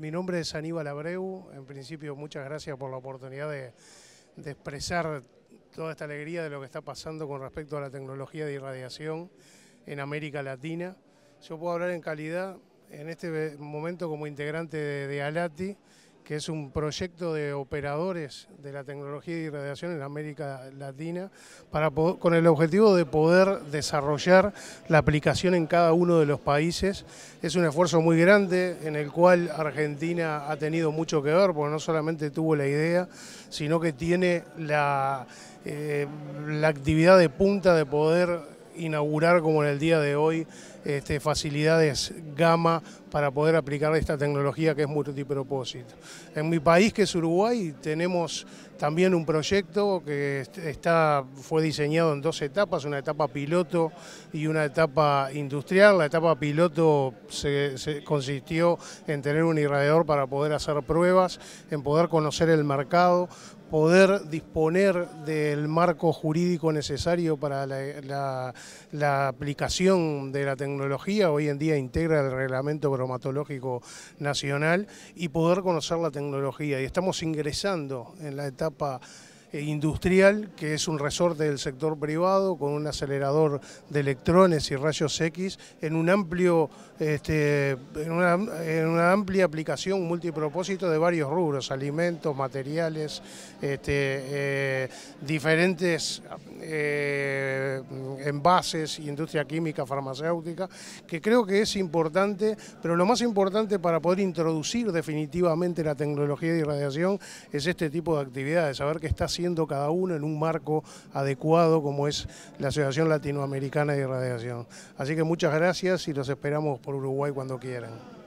mi nombre es Aníbal Abreu. En principio, muchas gracias por la oportunidad de, expresar toda esta alegría de lo que está pasando con respecto a la tecnología de irradiación en América Latina. Yo puedo hablar en calidad en este momento como integrante de ALATI que es un proyecto de operadores de la tecnología de irradiación en América Latina, para con el objetivo de poder desarrollar la aplicación en cada uno de los países. Es un esfuerzo muy grande en el cual Argentina ha tenido mucho que ver, porque no solamente tuvo la idea, sino que tiene la, eh, la actividad de punta de poder inaugurar, como en el día de hoy, este, facilidades gamma, para poder aplicar esta tecnología que es multipropósito. En mi país, que es Uruguay, tenemos también un proyecto que está, fue diseñado en dos etapas, una etapa piloto y una etapa industrial. La etapa piloto se, consistió en tener un irradiador para poder hacer pruebas, en poder conocer el mercado, poder disponer del marco jurídico necesario para la, la aplicación de la tecnología. Hoy en día integra el reglamento cromatológico Nacional y poder conocer la tecnología. Y estamos ingresando en la etapa eh, industrial, que es un resorte del sector privado con un acelerador de electrones y rayos X en un amplio este, en una, amplia aplicación multipropósito de varios rubros, alimentos, materiales, este, eh, diferentes eh, envases, industria química, farmacéutica, que creo que es importante, pero lo más importante para poder introducir definitivamente la tecnología de irradiación es este tipo de actividades, saber qué está haciendo cada uno en un marco adecuado como es la Asociación Latinoamericana de Irradiación. Así que muchas gracias y los esperamos por Uruguay cuando quieran.